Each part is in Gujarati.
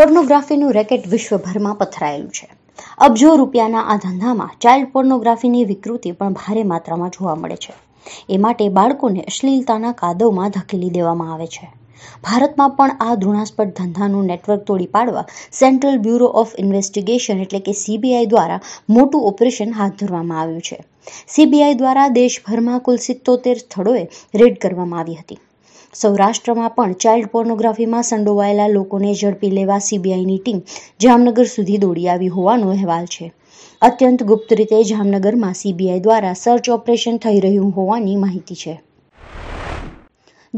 પોર્નોગ્રાફીનું રેકેટ વિશ્વભરમાં પથરાયેલું છે અબજો રૂપિયાના આ ધંધામાં ચાઇલ્ડ પોર્નોગ્રાફીની વિકૃતિ પણ ભારે માત્રામાં જોવા મળે છે એ માટે બાળકોને અશ્લીલતાના કાદવમાં ધકેલી દેવામાં આવે છે ભારતમાં પણ આ ધૃણાસ્પદ ધંધાનું નેટવર્ક તોડી પાડવા સેન્ટ્રલ બ્યુરો ઓફ ઇન્વેસ્ટિગેશન એટલે કે સીબીઆઈ દ્વારા મોટું ઓપરેશન હાથ ધરવામાં આવ્યું છે સીબીઆઈ દ્વારા દેશભરમાં કુલ સિત્તોતેર સ્થળોએ રેડ કરવામાં આવી હતી સૌરાષ્ટ્રમાં પણ ચાઇલ્ડ પોર્નોગ્રાફીમાં સંડોવાયેલા લોકોને ઝડપી લેવા સીબીઆઈની ટીમ જામનગર સુધી દોડી આવી હોવાનો અહેવાલ છે અત્યંત ગુપ્ત રીતે જામનગરમાં સીબીઆઈ દ્વારા સર્ચ ઓપરેશન થઈ રહ્યું હોવાની માહિતી છે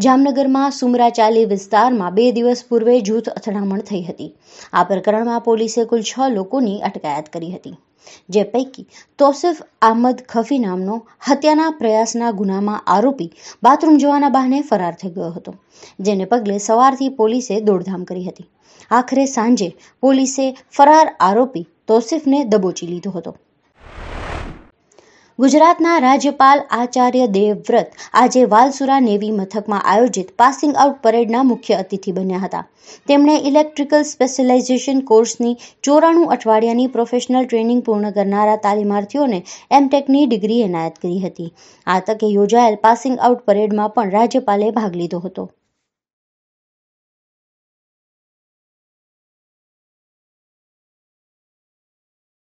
જામનગરમાં સુમરાચાલી વિસ્તારમાં બે દિવસ પૂર્વે જૂથ અથડામણ થઈ હતી આ પ્રકરણમાં પોલીસે કુલ છ લોકોની અટકાયત કરી હતી જે પૈકી તોસિફ અહમદ ખફી નામનો હત્યાના પ્રયાસના ગુનામાં આરોપી બાથરૂમ જવાના બહાને ફરાર થઈ ગયો હતો જેને પગલે સવારથી પોલીસે દોડધામ કરી હતી આખરે સાંજે પોલીસે ફરાર આરોપી તોસિફને દબોચી લીધો હતો ગુજરાતના રાજ્યપાલ આચાર્ય દેવવ્રત આજે વાલસુરા નેવી મથકમાં આયોજિત પાસિંગ આઉટ પરેડના મુખ્ય અતિથિ બન્યા હતા તેમણે ઇલેક્ટ્રિકલ સ્પેશિયલાઇઝેશન કોર્સની ચોરાણું અઠવાડિયાની પ્રોફેશનલ ટ્રેનિંગ પૂર્ણ કરનારા તાલીમાર્થીઓને એમટેકની ડિગ્રી એનાયત કરી હતી આ તકે યોજાયેલ પાસિંગ આઉટ પરેડમાં પણ રાજ્યપાલે ભાગ લીધો હતો